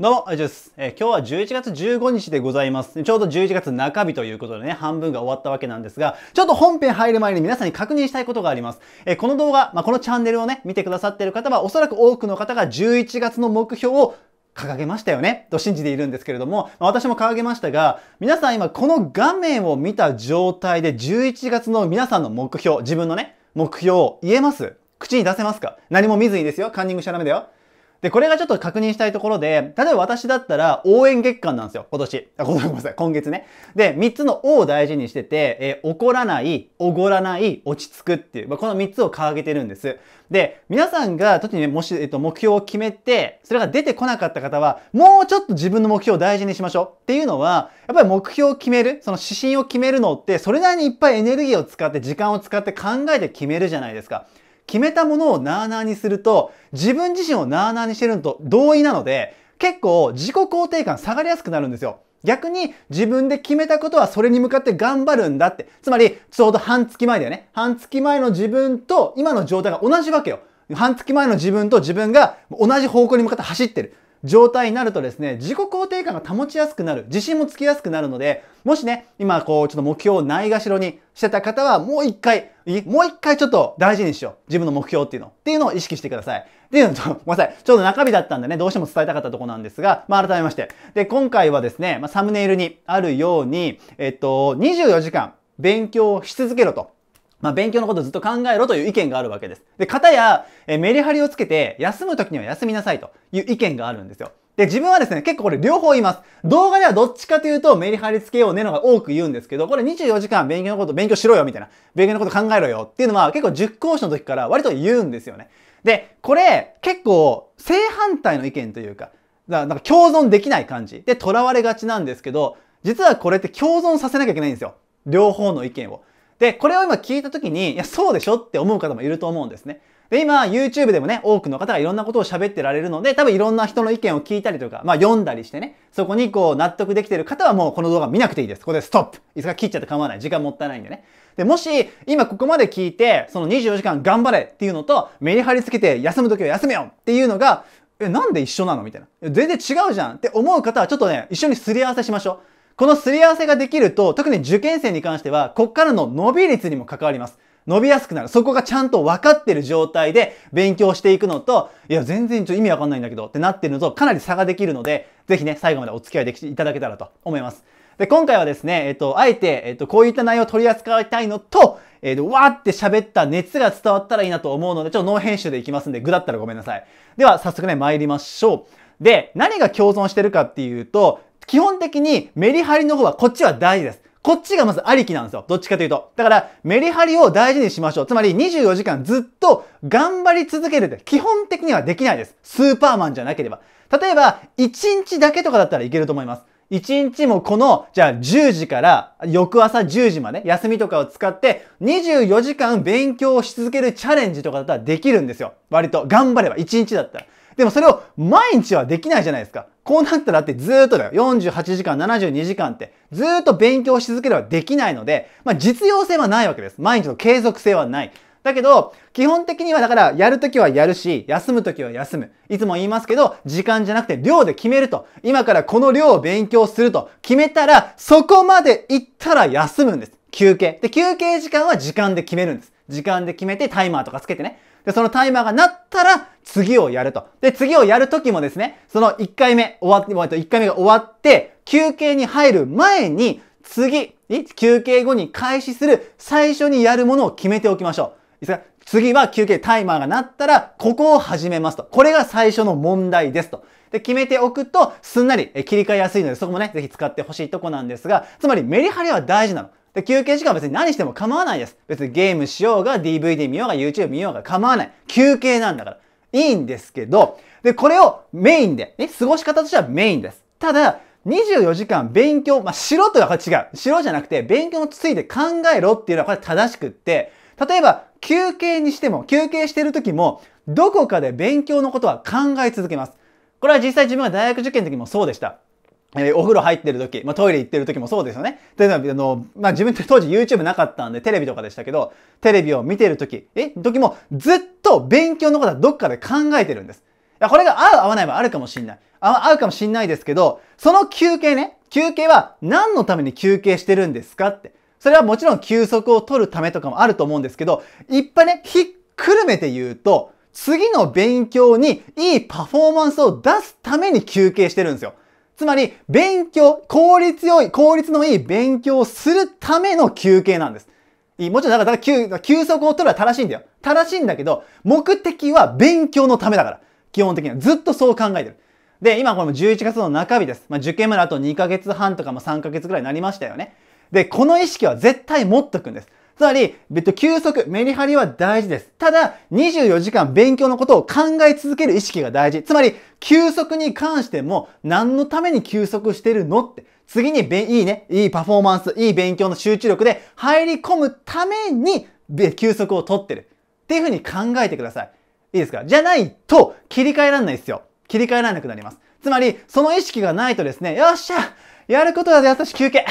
どうも、ジュース、え今日は11月15日でございます。ちょうど11月中日ということでね、半分が終わったわけなんですが、ちょっと本編入る前に皆さんに確認したいことがあります。えー、この動画、まあ、このチャンネルをね、見てくださっている方は、おそらく多くの方が11月の目標を掲げましたよねと信じているんですけれども、私も掲げましたが、皆さん今この画面を見た状態で11月の皆さんの目標、自分のね、目標を言えます口に出せますか何も見ずにですよ。カンニングしちゃダメだよ。で、これがちょっと確認したいところで、例えば私だったら応援月間なんですよ、今年。あ、ごめんなさい、今月ね。で、3つの O を大事にしてて、えー、怒らない、おごらない、落ち着くっていう、まあ、この3つを掲げてるんです。で、皆さんが特にね、もし、えっと、目標を決めて、それが出てこなかった方は、もうちょっと自分の目標を大事にしましょう。っていうのは、やっぱり目標を決める、その指針を決めるのって、それなりにいっぱいエネルギーを使って、時間を使って考えて決めるじゃないですか。決めたものをなーなーにすると、自分自身をなーなーにしてるのと同意なので、結構自己肯定感下がりやすくなるんですよ。逆に自分で決めたことはそれに向かって頑張るんだって。つまり、ちょうど半月前だよね。半月前の自分と今の状態が同じわけよ。半月前の自分と自分が同じ方向に向かって走ってる。状態になるとですね、自己肯定感が保ちやすくなる、自信もつきやすくなるので、もしね、今こう、ちょっと目標をないがしろにしてた方は、もう一回、もう一回ちょっと大事にしよう。自分の目標っていうの。っていうのを意識してください。っていうのと、ごめんなさい。ちょうど中日だったんでね、どうしても伝えたかったとこなんですが、まあ、改めまして。で、今回はですね、まあ、サムネイルにあるように、えっと、24時間勉強し続けろと。まあ、勉強のことずっと考えろという意見があるわけです。で、方や、えメリハリをつけて、休む時には休みなさいという意見があるんですよ。で、自分はですね、結構これ両方言います。動画ではどっちかというとメリハリつけようねのが多く言うんですけど、これ24時間勉強のこと勉強しろよみたいな、勉強のこと考えろよっていうのは結構熟講師の時から割と言うんですよね。で、これ結構正反対の意見というか、だからなんか共存できない感じで囚われがちなんですけど、実はこれって共存させなきゃいけないんですよ。両方の意見を。で、これを今聞いた時に、いや、そうでしょって思う方もいると思うんですね。で、今、YouTube でもね、多くの方がいろんなことを喋ってられるので、多分いろんな人の意見を聞いたりとか、まあ読んだりしてね、そこにこう納得できてる方はもうこの動画見なくていいです。ここでストップいつか切っちゃって構わない。時間もったいないんでね。で、もし、今ここまで聞いて、その24時間頑張れっていうのと、メリハリつけて休む時は休めよっていうのが、え、なんで一緒なのみたいな。全然違うじゃんって思う方はちょっとね、一緒にすり合わせしましょう。このすり合わせができると、特に受験生に関しては、こっからの伸び率にも関わります。伸びやすくなる。そこがちゃんと分かってる状態で勉強していくのと、いや、全然ちょ意味わかんないんだけどってなってるのとかなり差ができるので、ぜひね、最後までお付き合いできていただけたらと思います。で、今回はですね、えっと、あえて、えっと、こういった内容を取り扱いたいのと、えっと、わーって喋った熱が伝わったらいいなと思うので、ちょっとノー編集でいきますんで、ぐだったらごめんなさい。では、早速ね、参りましょう。で、何が共存してるかっていうと、基本的にメリハリの方はこっちは大事です。こっちがまずありきなんですよ。どっちかというと。だから、メリハリを大事にしましょう。つまり、24時間ずっと頑張り続けるって基本的にはできないです。スーパーマンじゃなければ。例えば、1日だけとかだったらいけると思います。1日もこの、じゃあ10時から翌朝10時まで休みとかを使って24時間勉強し続けるチャレンジとかだったらできるんですよ。割と頑張れば1日だったら。でもそれを毎日はできないじゃないですか。こうなったらってずっとだよ。48時間、72時間ってずっと勉強し続ければできないので、まあ実用性はないわけです。毎日の継続性はない。だけど、基本的にはだから、やるときはやるし、休むときは休む。いつも言いますけど、時間じゃなくて量で決めると。今からこの量を勉強すると決めたら、そこまで行ったら休むんです。休憩。で、休憩時間は時間で決めるんです。時間で決めてタイマーとかつけてね。で、そのタイマーが鳴ったら、次をやると。で、次をやるときもですね、その1回目終わって、1回目が終わって、休憩に入る前に、次、休憩後に開始する最初にやるものを決めておきましょう。ですか次は休憩タイマーが鳴ったら、ここを始めますと。これが最初の問題ですと。で、決めておくと、すんなり切り替えやすいので、そこもね、ぜひ使ってほしいとこなんですが、つまりメリハリは大事なの。で、休憩時間は別に何しても構わないです。別にゲームしようが、DVD 見ようが、YouTube 見ようが構わない。休憩なんだから。いいんですけど、で、これをメインで、ね、過ごし方としてはメインです。ただ、24時間勉強、まあ、しろとは違う。しろじゃなくて、勉強について考えろっていうのはこれ正しくって、例えば、休憩にしても、休憩してる時も、どこかで勉強のことは考え続けます。これは実際自分が大学受験の時もそうでした。えー、お風呂入ってる時、まあ、トイレ行ってる時もそうですよね。というのは、あの、まあ、自分って当時 YouTube なかったんで、テレビとかでしたけど、テレビを見てる時、え時も、ずっと勉強のことはどっかで考えてるんです。いや、これが合う合わないはあるかもしんない。合うかもしんないですけど、その休憩ね、休憩は何のために休憩してるんですかって。それはもちろん休息を取るためとかもあると思うんですけど、いっぱいね、ひっくるめて言うと、次の勉強にいいパフォーマンスを出すために休憩してるんですよ。つまり、勉強、効率良い、効率のいい勉強をするための休憩なんです。もちろんだから休、休息を取るのは正しいんだよ。正しいんだけど、目的は勉強のためだから。基本的には。ずっとそう考えてる。で、今これも11月の中日です。まあ、受験まであと2ヶ月半とかも3ヶ月ぐらいになりましたよね。で、この意識は絶対持っとくんです。つまり、別途休息、メリハリは大事です。ただ、24時間勉強のことを考え続ける意識が大事。つまり、休息に関しても、何のために休息してるのって、次にべ、いいね、いいパフォーマンス、いい勉強の集中力で入り込むために、休息を取ってる。っていうふうに考えてください。いいですかじゃないと、切り替えらんないですよ。切り替えられなくなります。つまり、その意識がないとですね、よっしゃやることだぜ、私休憩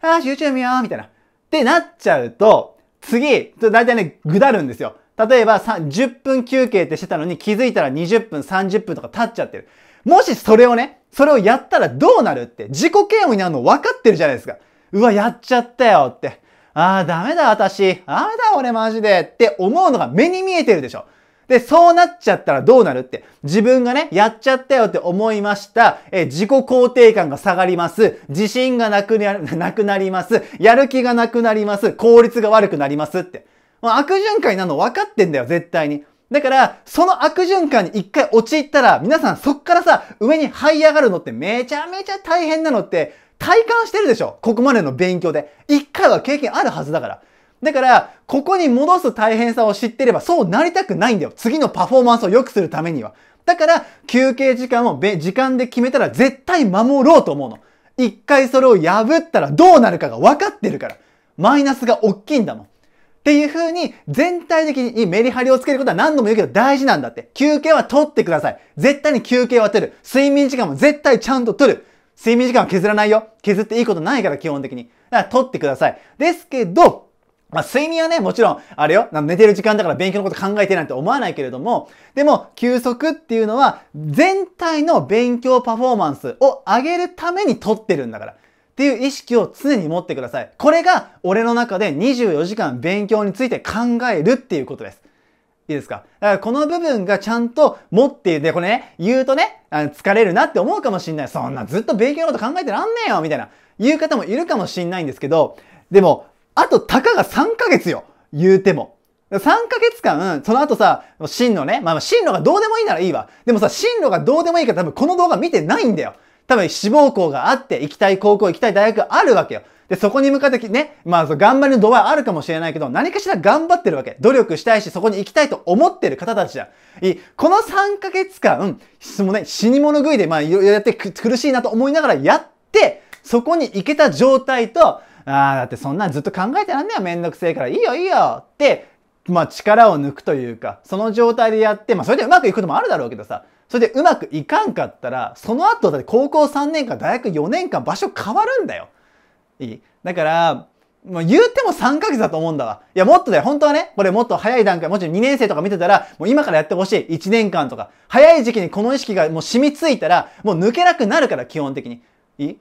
ああ、集中見ようみたいな。ってなっちゃうと、次、だいたいね、ぐだるんですよ。例えば、10分休憩ってしてたのに気づいたら20分、30分とか経っちゃってる。もしそれをね、それをやったらどうなるって自己嫌悪になるの分かってるじゃないですか。うわ、やっちゃったよって。ああ、ダメだ私。ああだ俺マジでって思うのが目に見えてるでしょ。で、そうなっちゃったらどうなるって。自分がね、やっちゃったよって思いました。え、自己肯定感が下がります。自信がなくな、なくなります。やる気がなくなります。効率が悪くなりますって。もう悪循環なの分かってんだよ、絶対に。だから、その悪循環に一回陥ったら、皆さんそっからさ、上に這い上がるのってめちゃめちゃ大変なのって、体感してるでしょここまでの勉強で。一回は経験あるはずだから。だから、ここに戻す大変さを知ってれば、そうなりたくないんだよ。次のパフォーマンスを良くするためには。だから、休憩時間を時間で決めたら絶対守ろうと思うの。一回それを破ったらどうなるかが分かってるから。マイナスが大きいんだもん。っていう風に全体的にメリハリをつけることは何度も言うけど大事なんだって。休憩は取ってください。絶対に休憩は取る。睡眠時間も絶対ちゃんと取る。睡眠時間は削らないよ。削っていいことないから基本的に。だから取ってください。ですけど、まあ、睡眠はね、もちろん、あれよ、寝てる時間だから勉強のこと考えてなんて思わないけれども、でも、休息っていうのは、全体の勉強パフォーマンスを上げるために取ってるんだから。っていう意識を常に持ってください。これが、俺の中で24時間勉強について考えるっていうことです。いいですかだからこの部分がちゃんと持っているでこれね、言うとね、あの疲れるなって思うかもしんない。そんなずっと勉強のこと考えてらんねえよみたいな、言う方もいるかもしんないんですけど、でも、あと、たかが3ヶ月よ。言うても。3ヶ月間、その後さ、進路ね。まあ、進路がどうでもいいならいいわ。でもさ、進路がどうでもいいから多分この動画見てないんだよ。多分志望校があって、行きたい高校、行きたい大学あるわけよ。で、そこに向かってね、まあ、頑張りの度合いあるかもしれないけど、何かしら頑張ってるわけ。努力したいし、そこに行きたいと思ってる方たちだ。いこの3ヶ月間、質問ね、死に物食いで、まあ、いろいろやって苦しいなと思いながらやって、そこに行けた状態と、ああ、だってそんなずっと考えてらんねえよ、めんどくせえから、いいよいいよって、まあ力を抜くというか、その状態でやって、まあそれでうまくいくこともあるだろうけどさ、それでうまくいかんかったら、その後だって高校3年間、大学4年間場所変わるんだよ。いいだから、もう言うても3ヶ月だと思うんだわ。いや、もっとだよ。本当はね、これもっと早い段階、もちろん2年生とか見てたら、もう今からやってほしい。1年間とか。早い時期にこの意識がもう染みついたら、もう抜けなくなるから、基本的に。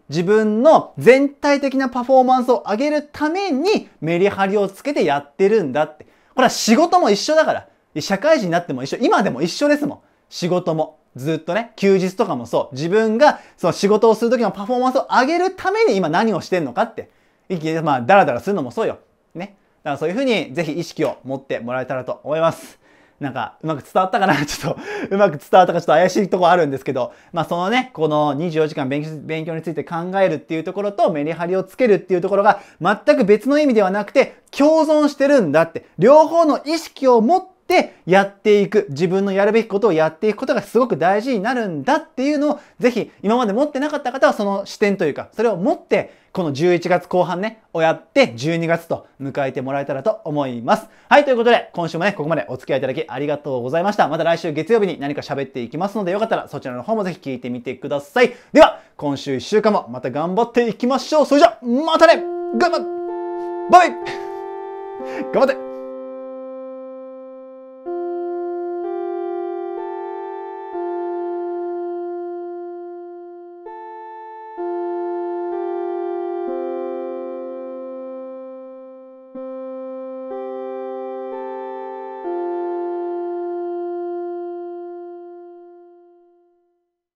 自分の全体的なパフォーマンスを上げるためにメリハリをつけてやってるんだって。これは仕事も一緒だから。社会人になっても一緒。今でも一緒ですもん。仕事も。ずっとね、休日とかもそう。自分がその仕事をする時のパフォーマンスを上げるために今何をしてんのかって。まあ、ダラダラするのもそうよ。ね。だからそういうふうにぜひ意識を持ってもらえたらと思います。なんか、うまく伝わったかな ちょっとうまく伝わったかちょっと怪しいとこあるんですけど、まあそのね、この24時間勉強について考えるっていうところとメリハリをつけるっていうところが全く別の意味ではなくて、共存してるんだって、両方の意識を持ってってやっていく、自分のやるべきことをやっていくことがすごく大事になるんだっていうのを、ぜひ今まで持ってなかった方はその視点というか、それを持って、この11月後半ね、をやって12月と迎えてもらえたらと思います。はい、ということで、今週もね、ここまでお付き合いいただきありがとうございました。また来週月曜日に何か喋っていきますので、よかったらそちらの方もぜひ聞いてみてください。では、今週1週間もまた頑張っていきましょう。それじゃ、またね頑張っバイ頑張って